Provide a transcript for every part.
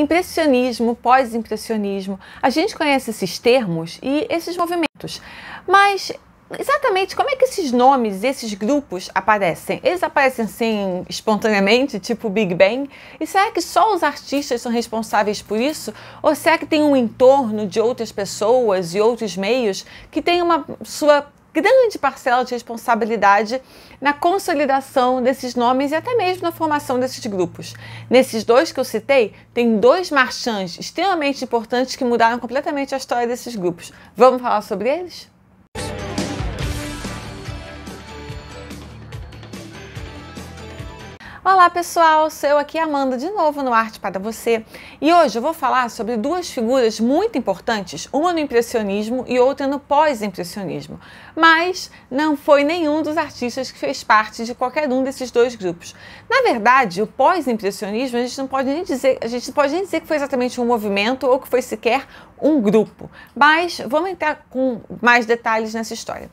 impressionismo, pós-impressionismo. A gente conhece esses termos e esses movimentos, mas exatamente como é que esses nomes, esses grupos aparecem? Eles aparecem assim espontaneamente, tipo Big Bang? E será que só os artistas são responsáveis por isso? Ou será que tem um entorno de outras pessoas e outros meios que tem uma sua grande parcela de responsabilidade na consolidação desses nomes e até mesmo na formação desses grupos. Nesses dois que eu citei, tem dois marchands extremamente importantes que mudaram completamente a história desses grupos. Vamos falar sobre eles? Olá pessoal, sou eu aqui Amanda de novo no Arte para Você e hoje eu vou falar sobre duas figuras muito importantes, uma no impressionismo e outra no pós-impressionismo, mas não foi nenhum dos artistas que fez parte de qualquer um desses dois grupos. Na verdade, o pós-impressionismo a gente não pode nem dizer, a gente pode nem dizer que foi exatamente um movimento ou que foi sequer um grupo, mas vamos entrar com mais detalhes nessa história.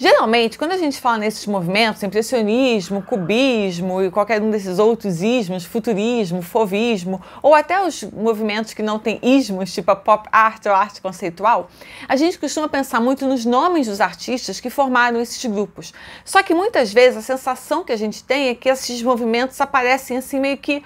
Geralmente, quando a gente fala nesses movimentos, impressionismo, cubismo e qualquer um desses outros ismos, futurismo, fovismo, ou até os movimentos que não têm ismos, tipo a pop art ou arte conceitual, a gente costuma pensar muito nos nomes dos artistas que formaram esses grupos. Só que muitas vezes a sensação que a gente tem é que esses movimentos aparecem assim meio que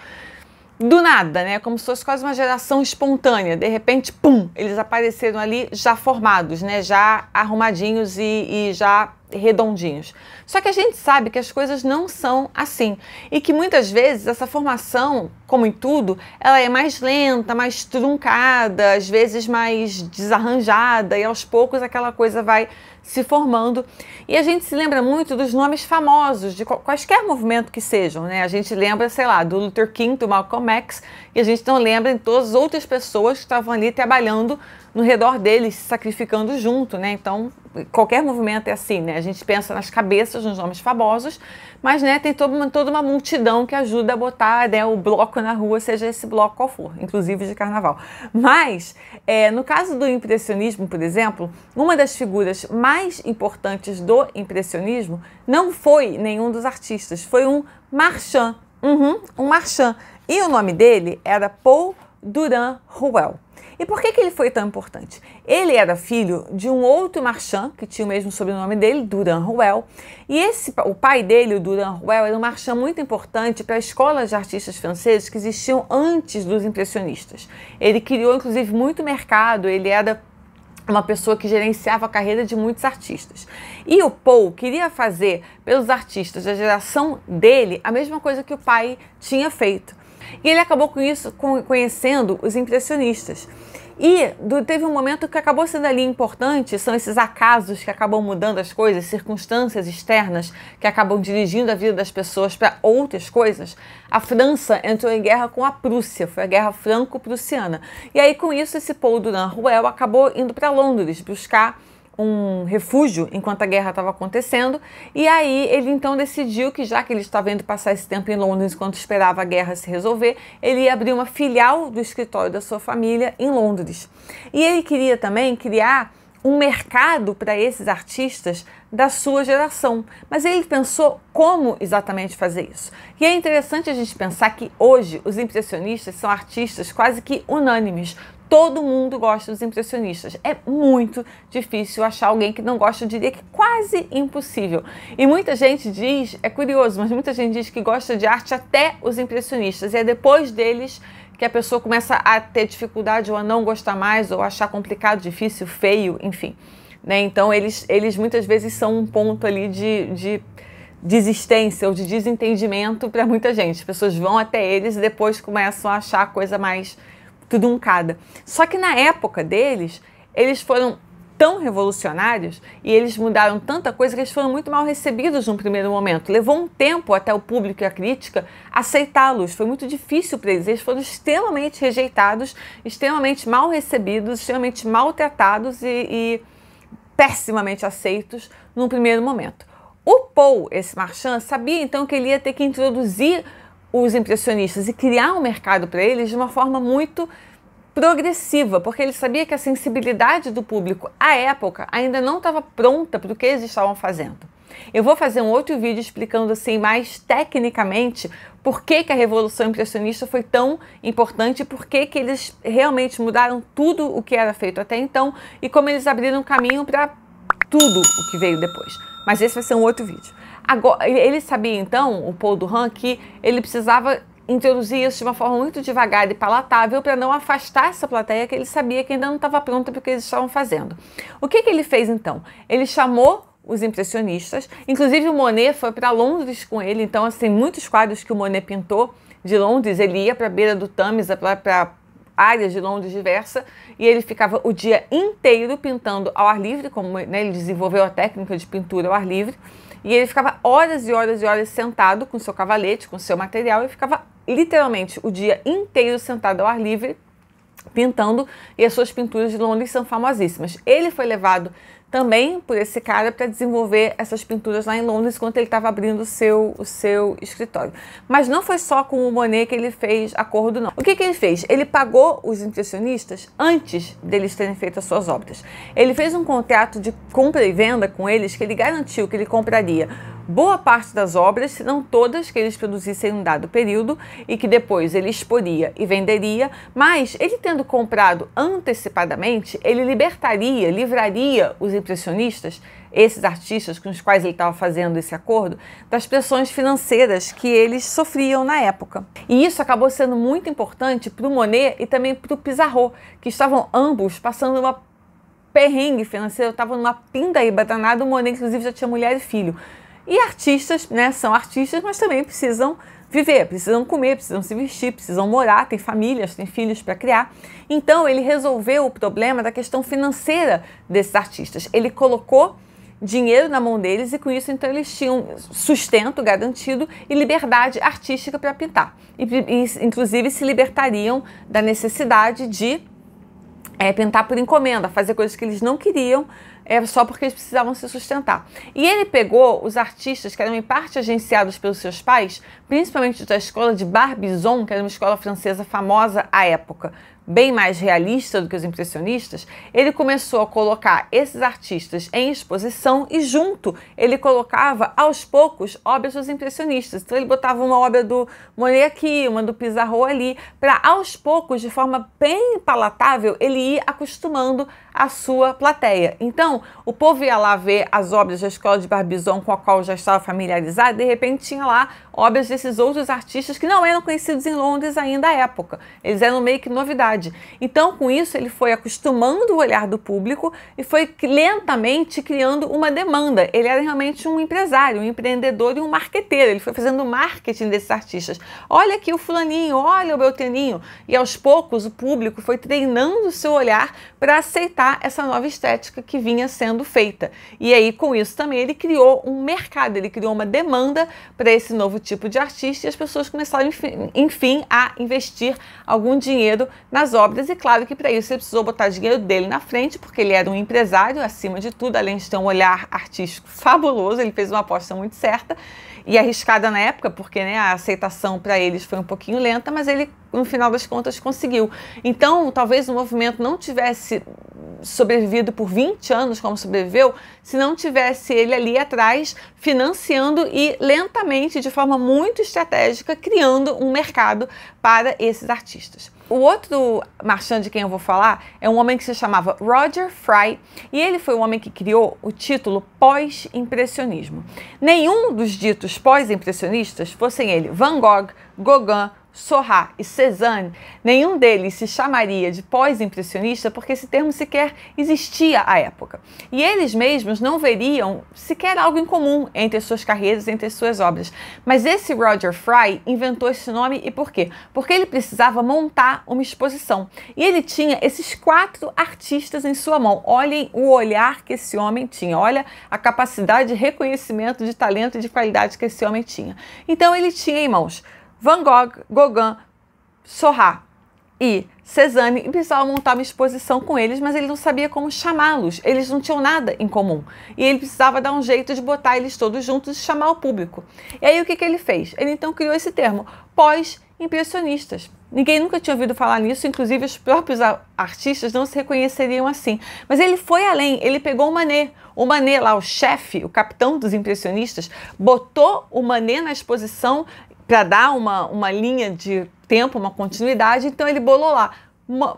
do nada, né? Como se fosse quase uma geração espontânea. De repente, pum, eles apareceram ali já formados, né? Já arrumadinhos e, e já redondinhos. Só que a gente sabe que as coisas não são assim e que muitas vezes essa formação, como em tudo, ela é mais lenta, mais truncada, às vezes mais desarranjada e aos poucos aquela coisa vai se formando. E a gente se lembra muito dos nomes famosos, de quaisquer movimento que sejam, né? A gente lembra, sei lá, do Luther King, do Malcolm X, e a gente não lembra de todas as outras pessoas que estavam ali trabalhando no redor deles, se sacrificando junto, né? Então, qualquer movimento é assim, né? A gente pensa nas cabeças dos homens famosos, mas né, tem toda uma, toda uma multidão que ajuda a botar né, o bloco na rua, seja esse bloco qual for, inclusive de carnaval. Mas, é, no caso do impressionismo, por exemplo, uma das figuras mais importantes do impressionismo não foi nenhum dos artistas, foi um marchand. Uhum, um marchand. E o nome dele era Paul Durand Ruel. E por que, que ele foi tão importante? Ele era filho de um outro marchand, que tinha o mesmo sobrenome dele, Durand Ruel, e esse, o pai dele, o Durand Ruel, era um marchand muito importante para escolas de artistas franceses que existiam antes dos impressionistas. Ele criou, inclusive, muito mercado, ele era uma pessoa que gerenciava a carreira de muitos artistas. E o Paul queria fazer pelos artistas da geração dele a mesma coisa que o pai tinha feito. E ele acabou com isso conhecendo os impressionistas. E do, teve um momento que acabou sendo ali importante, são esses acasos que acabam mudando as coisas, circunstâncias externas que acabam dirigindo a vida das pessoas para outras coisas. A França entrou em guerra com a Prússia, foi a guerra franco-prussiana. E aí com isso esse Paul Durand Ruel acabou indo para Londres buscar um refúgio enquanto a guerra estava acontecendo. E aí ele então decidiu que, já que ele estava indo passar esse tempo em Londres enquanto esperava a guerra se resolver, ele ia abrir uma filial do escritório da sua família em Londres. E ele queria também criar um mercado para esses artistas da sua geração. Mas ele pensou como exatamente fazer isso. E é interessante a gente pensar que hoje os impressionistas são artistas quase que unânimes todo mundo gosta dos impressionistas. É muito difícil achar alguém que não gosta, eu diria que quase impossível. E muita gente diz, é curioso, mas muita gente diz que gosta de arte até os impressionistas. E é depois deles que a pessoa começa a ter dificuldade ou a não gostar mais, ou achar complicado, difícil, feio, enfim. Né? Então eles, eles muitas vezes são um ponto ali de, de desistência ou de desentendimento para muita gente. As pessoas vão até eles e depois começam a achar a coisa mais tudo um cada Só que na época deles, eles foram tão revolucionários e eles mudaram tanta coisa que eles foram muito mal recebidos no primeiro momento. Levou um tempo até o público e a crítica aceitá-los. Foi muito difícil para eles. Eles foram extremamente rejeitados, extremamente mal recebidos, extremamente maltratados e, e pessimamente aceitos no primeiro momento. O Paul, esse marchand, sabia então que ele ia ter que introduzir os impressionistas e criar um mercado para eles de uma forma muito progressiva, porque ele sabia que a sensibilidade do público à época ainda não estava pronta para o que eles estavam fazendo. Eu vou fazer um outro vídeo explicando assim mais tecnicamente por que, que a Revolução Impressionista foi tão importante, por que, que eles realmente mudaram tudo o que era feito até então e como eles abriram caminho para tudo o que veio depois. Mas esse vai ser um outro vídeo. Agora, ele sabia então, o Paul Duran, que ele precisava introduzir isso de uma forma muito devagar e palatável para não afastar essa plateia que ele sabia que ainda não estava pronta para o que eles estavam fazendo. O que, que ele fez então? Ele chamou os impressionistas, inclusive o Monet foi para Londres com ele, então assim, muitos quadros que o Monet pintou de Londres, ele ia para a beira do Tamisa, para áreas de Londres diversa e ele ficava o dia inteiro pintando ao ar livre, como né, ele desenvolveu a técnica de pintura ao ar livre. E ele ficava horas e horas e horas sentado com seu cavalete, com seu material, e ficava literalmente o dia inteiro sentado ao ar livre pintando e as suas pinturas de Londres são famosíssimas. Ele foi levado também por esse cara para desenvolver essas pinturas lá em Londres quando ele estava abrindo o seu, o seu escritório. Mas não foi só com o Monet que ele fez acordo, não. O que, que ele fez? Ele pagou os impressionistas antes deles terem feito as suas obras. Ele fez um contrato de compra e venda com eles que ele garantiu que ele compraria boa parte das obras, se não todas, que eles produzissem em um dado período e que depois ele exporia e venderia, mas ele tendo comprado antecipadamente, ele libertaria, livraria os impressionistas, esses artistas com os quais ele estava fazendo esse acordo, das pressões financeiras que eles sofriam na época. E isso acabou sendo muito importante para o Monet e também para o Pizarro, que estavam ambos passando uma perrengue financeira, estavam numa pindaíba danada, o Monet inclusive já tinha mulher e filho. E artistas, né, são artistas, mas também precisam viver, precisam comer, precisam se vestir, precisam morar, têm famílias, têm filhos para criar. Então ele resolveu o problema da questão financeira desses artistas. Ele colocou dinheiro na mão deles e com isso então eles tinham sustento garantido e liberdade artística para pintar. E, e, inclusive se libertariam da necessidade de é, pintar por encomenda, fazer coisas que eles não queriam é só porque eles precisavam se sustentar. E ele pegou os artistas que eram em parte agenciados pelos seus pais, principalmente da escola de Barbizon, que era uma escola francesa famosa à época, bem mais realista do que os impressionistas, ele começou a colocar esses artistas em exposição e junto ele colocava aos poucos obras dos impressionistas. Então ele botava uma obra do Monet aqui, uma do Pizarro ali, para aos poucos, de forma bem palatável, ele ir acostumando a sua plateia. Então, o povo ia lá ver as obras da escola de Barbizon com a qual já estava familiarizado, de repente tinha lá obras desses outros artistas que não eram conhecidos em Londres ainda à época. Eles eram meio que novidade. Então, com isso, ele foi acostumando o olhar do público e foi lentamente criando uma demanda. Ele era realmente um empresário, um empreendedor e um marqueteiro. Ele foi fazendo marketing desses artistas. Olha aqui o fulaninho, olha o belteninho. E aos poucos, o público foi treinando o seu olhar para aceitar essa nova estética que vinha sendo feita. E aí, com isso também, ele criou um mercado, ele criou uma demanda para esse novo tipo de artista e as pessoas começaram, enfim, a investir algum dinheiro nas obras. E claro que para isso ele precisou botar dinheiro dele na frente, porque ele era um empresário, acima de tudo, além de ter um olhar artístico fabuloso, ele fez uma aposta muito certa e arriscada na época, porque né, a aceitação para eles foi um pouquinho lenta, mas ele no final das contas conseguiu. Então, talvez o movimento não tivesse sobrevivido por 20 anos como sobreviveu, se não tivesse ele ali atrás financiando e lentamente, de forma muito estratégica, criando um mercado para esses artistas. O outro marchand de quem eu vou falar é um homem que se chamava Roger Fry e ele foi o homem que criou o título pós-impressionismo. Nenhum dos ditos pós-impressionistas, fossem ele Van Gogh, Gauguin, Sorra e Cézanne, nenhum deles se chamaria de pós-impressionista porque esse termo sequer existia à época. E eles mesmos não veriam sequer algo em comum entre suas carreiras, entre suas obras. Mas esse Roger Fry inventou esse nome e por quê? Porque ele precisava montar uma exposição. E ele tinha esses quatro artistas em sua mão. Olhem o olhar que esse homem tinha, olha a capacidade de reconhecimento de talento e de qualidade que esse homem tinha. Então ele tinha em mãos Van Gogh, Gauguin, Sorrat e Cezanne e precisava montar uma exposição com eles, mas ele não sabia como chamá-los, eles não tinham nada em comum. E ele precisava dar um jeito de botar eles todos juntos e chamar o público. E aí o que, que ele fez? Ele então criou esse termo, pós-impressionistas. Ninguém nunca tinha ouvido falar nisso, inclusive os próprios artistas não se reconheceriam assim. Mas ele foi além, ele pegou o Manet. O Manet lá, o chefe, o capitão dos impressionistas, botou o Manet na exposição para dar uma, uma linha de tempo, uma continuidade. Então ele bolou lá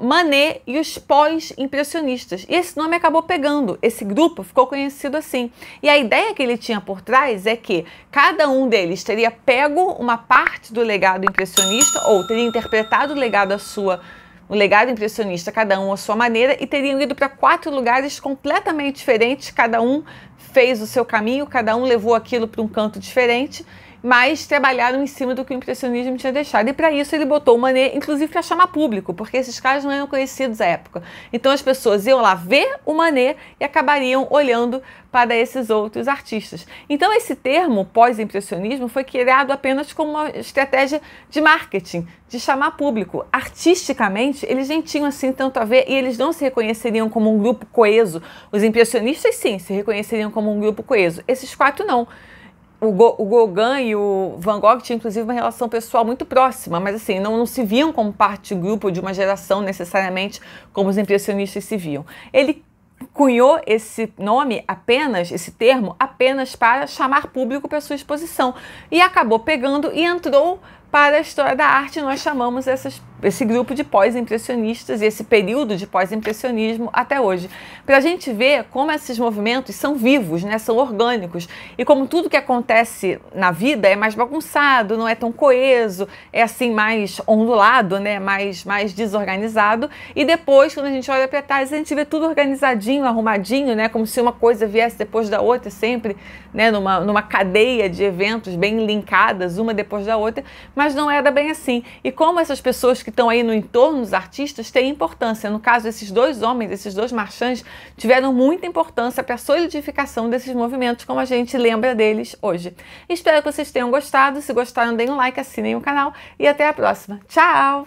Manet e os pós-impressionistas. E esse nome acabou pegando, esse grupo ficou conhecido assim. E a ideia que ele tinha por trás é que cada um deles teria pego uma parte do legado impressionista ou teria interpretado o legado a sua o legado impressionista, cada um à sua maneira, e teriam ido para quatro lugares completamente diferentes, cada um fez o seu caminho, cada um levou aquilo para um canto diferente, mas trabalharam em cima do que o impressionismo tinha deixado. E para isso ele botou o Manet, inclusive para chamar público, porque esses caras não eram conhecidos à época. Então as pessoas iam lá ver o Manet e acabariam olhando para esses outros artistas. Então esse termo pós-impressionismo foi criado apenas como uma estratégia de marketing, de chamar público. Artisticamente, eles nem tinham assim tanto a ver e eles não se reconheceriam como um grupo coeso. Os impressionistas sim, se reconheceriam como um grupo coeso. Esses quatro não o, Go, o Gauguin e o Van Gogh tinham, inclusive, uma relação pessoal muito próxima, mas assim, não, não se viam como parte do grupo de uma geração necessariamente como os impressionistas se viam. Ele cunhou esse nome apenas, esse termo, apenas para chamar público para sua exposição. E acabou pegando e entrou para a história da arte, nós chamamos essas, esse grupo de pós-impressionistas e esse período de pós-impressionismo até hoje. Para a gente ver como esses movimentos são vivos, né, são orgânicos, e como tudo que acontece na vida é mais bagunçado, não é tão coeso, é assim mais ondulado, né, mais, mais desorganizado. E depois, quando a gente olha para trás, a gente vê tudo organizadinho, arrumadinho, né, como se uma coisa viesse depois da outra, sempre né, numa, numa cadeia de eventos bem linkadas, uma depois da outra. Mas mas não era bem assim. E como essas pessoas que estão aí no entorno dos artistas têm importância. No caso, esses dois homens, esses dois marchands, tiveram muita importância para a solidificação desses movimentos, como a gente lembra deles hoje. Espero que vocês tenham gostado. Se gostaram, deem um like, assinem o canal e até a próxima. Tchau!